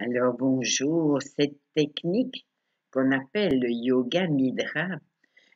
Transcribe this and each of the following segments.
Alors bonjour, cette technique qu'on appelle le yoga nidra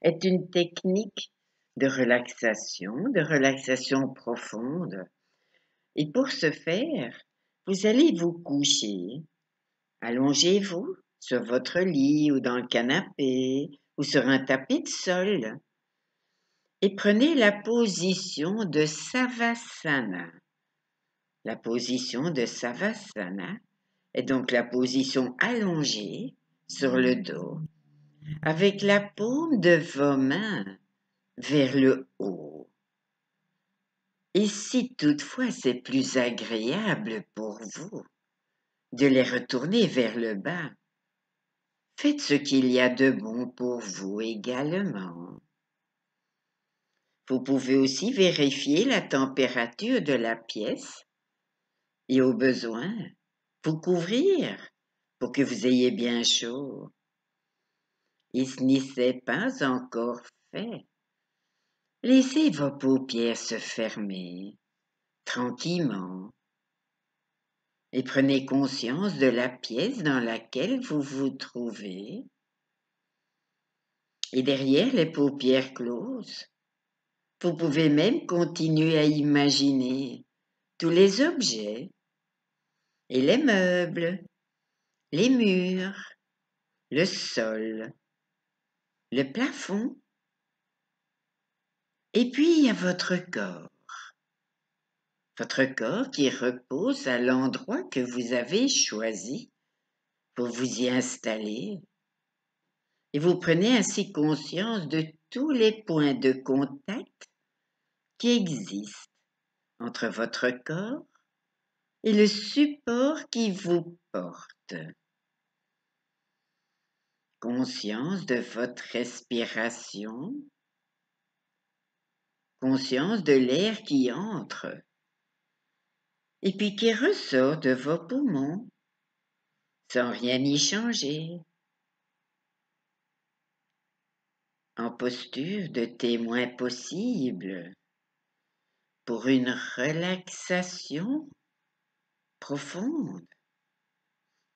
est une technique de relaxation, de relaxation profonde. Et pour ce faire, vous allez vous coucher. Allongez-vous sur votre lit ou dans le canapé ou sur un tapis de sol et prenez la position de Savasana. La position de Savasana et donc la position allongée sur le dos, avec la paume de vos mains vers le haut. Et si toutefois c'est plus agréable pour vous de les retourner vers le bas, faites ce qu'il y a de bon pour vous également. Vous pouvez aussi vérifier la température de la pièce et au besoin pour couvrir pour que vous ayez bien chaud. Et ce n'y s'est pas encore fait. Laissez vos paupières se fermer tranquillement et prenez conscience de la pièce dans laquelle vous vous trouvez. Et derrière les paupières closes, vous pouvez même continuer à imaginer tous les objets et les meubles, les murs, le sol, le plafond, et puis votre corps. Votre corps qui repose à l'endroit que vous avez choisi pour vous y installer. Et vous prenez ainsi conscience de tous les points de contact qui existent entre votre corps et le support qui vous porte. Conscience de votre respiration. Conscience de l'air qui entre et puis qui ressort de vos poumons sans rien y changer. En posture de témoin possible pour une relaxation profonde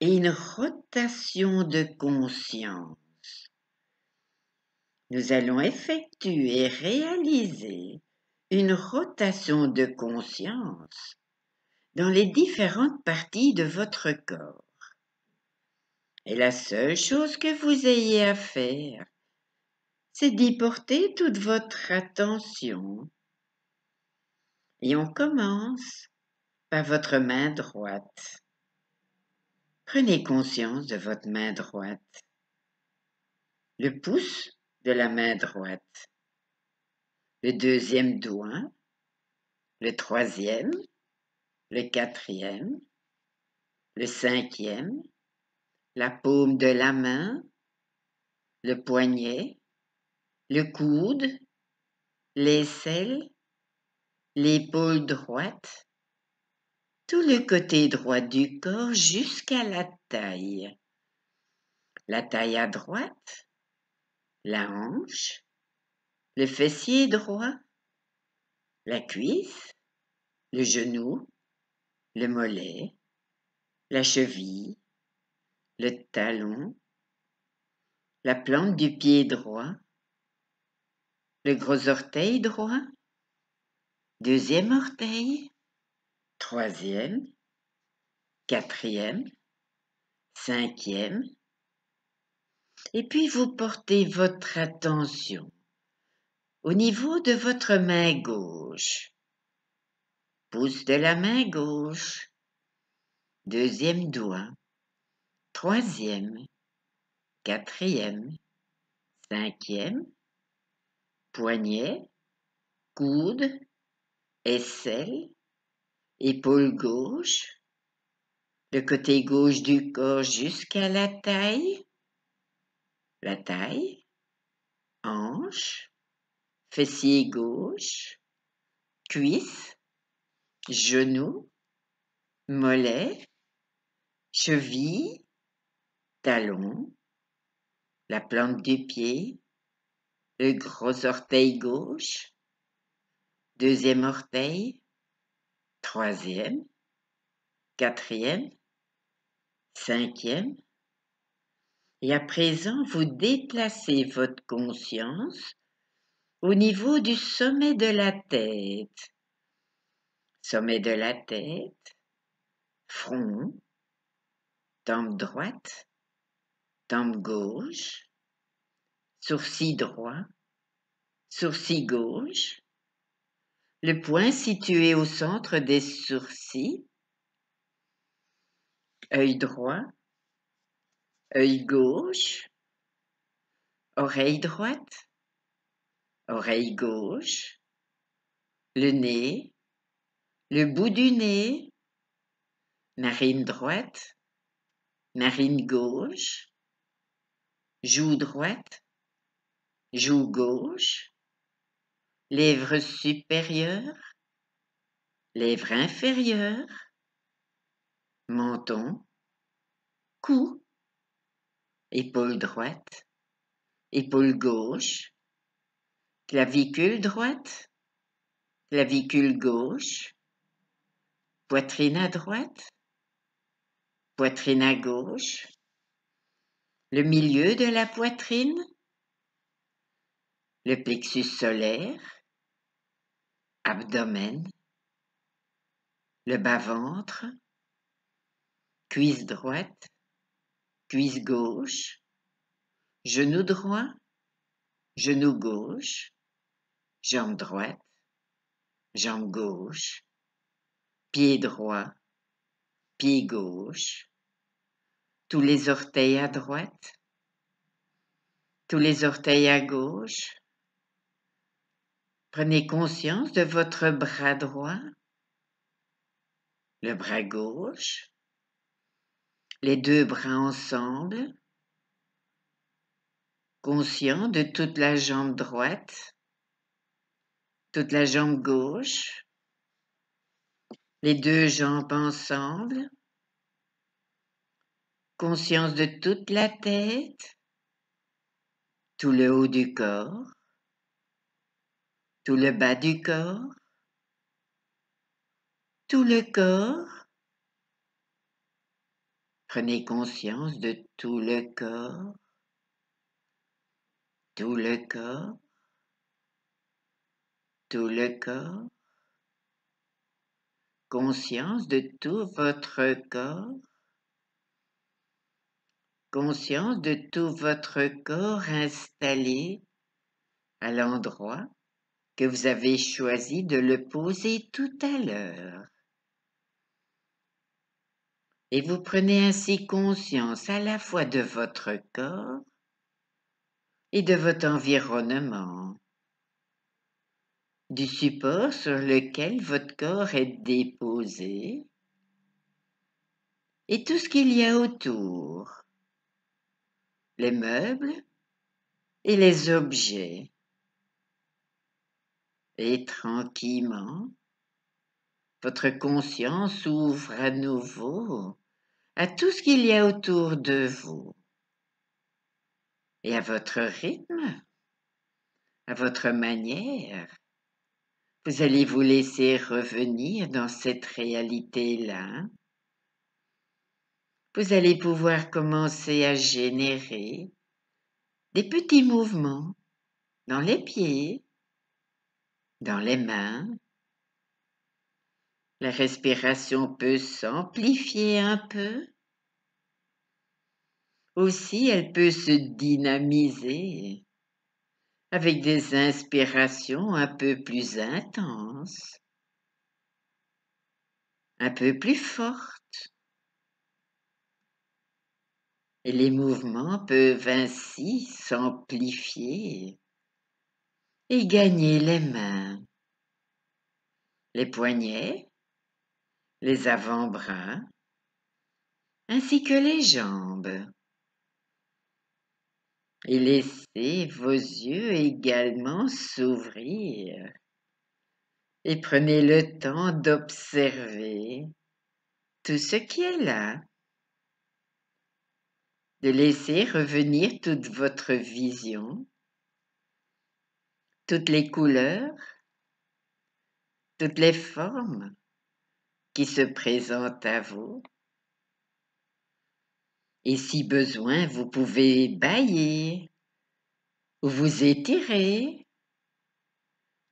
et une rotation de conscience. Nous allons effectuer et réaliser une rotation de conscience dans les différentes parties de votre corps. Et la seule chose que vous ayez à faire, c'est d'y porter toute votre attention. Et on commence par votre main droite. Prenez conscience de votre main droite, le pouce de la main droite, le deuxième doigt, le troisième, le quatrième, le cinquième, la paume de la main, le poignet, le coude, l'aisselle, l'épaule droite, tout le côté droit du corps jusqu'à la taille. La taille à droite, la hanche, le fessier droit, la cuisse, le genou, le mollet, la cheville, le talon, la plante du pied droit, le gros orteil droit, deuxième orteil, troisième, quatrième, cinquième. Et puis vous portez votre attention au niveau de votre main gauche. Pouce de la main gauche, deuxième doigt, troisième, quatrième, cinquième, poignet, coude, aisselle, épaule gauche, le côté gauche du corps jusqu'à la taille, la taille, hanche, fessier gauche, cuisse, genou, mollet, cheville, talon, la plante du pied, le gros orteil gauche, deuxième orteil, troisième, quatrième, cinquième. Et à présent, vous déplacez votre conscience au niveau du sommet de la tête. Sommet de la tête, front, tempe droite, tempe gauche, sourcil droit, sourcil gauche, le point situé au centre des sourcils, œil droit, œil gauche, oreille droite, oreille gauche, le nez, le bout du nez, narine droite, narine gauche, joue droite, joue gauche, lèvres supérieures, lèvres inférieures, menton, cou, épaule droite, épaule gauche, clavicule droite, clavicule gauche, poitrine à droite, poitrine à gauche, le milieu de la poitrine, le plexus solaire, abdomen, le bas-ventre, cuisse droite, cuisse gauche, genou droit, genou gauche, jambe droite, jambe gauche, pied droit, pied gauche, tous les orteils à droite, tous les orteils à gauche, Prenez conscience de votre bras droit, le bras gauche, les deux bras ensemble, conscient de toute la jambe droite, toute la jambe gauche, les deux jambes ensemble, conscience de toute la tête, tout le haut du corps, tout le bas du corps, tout le corps. Prenez conscience de tout le corps, tout le corps, tout le corps. Conscience de tout votre corps, conscience de tout votre corps installé à l'endroit que vous avez choisi de le poser tout à l'heure. Et vous prenez ainsi conscience à la fois de votre corps et de votre environnement, du support sur lequel votre corps est déposé et tout ce qu'il y a autour, les meubles et les objets. Et tranquillement, votre conscience ouvre à nouveau à tout ce qu'il y a autour de vous et à votre rythme, à votre manière. Vous allez vous laisser revenir dans cette réalité-là. Vous allez pouvoir commencer à générer des petits mouvements dans les pieds, dans les mains. La respiration peut s'amplifier un peu. Aussi, elle peut se dynamiser avec des inspirations un peu plus intenses, un peu plus fortes. Et les mouvements peuvent ainsi s'amplifier et gagnez les mains, les poignets, les avant-bras, ainsi que les jambes. Et laissez vos yeux également s'ouvrir. Et prenez le temps d'observer tout ce qui est là. De laisser revenir toute votre vision toutes les couleurs, toutes les formes qui se présentent à vous. Et si besoin, vous pouvez bailler ou vous étirer.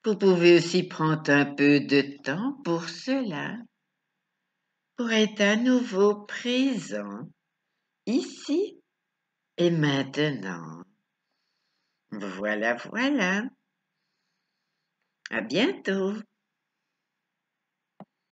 Vous pouvez aussi prendre un peu de temps pour cela, pour être à nouveau présent, ici et maintenant. Voilà, voilà. À bientôt!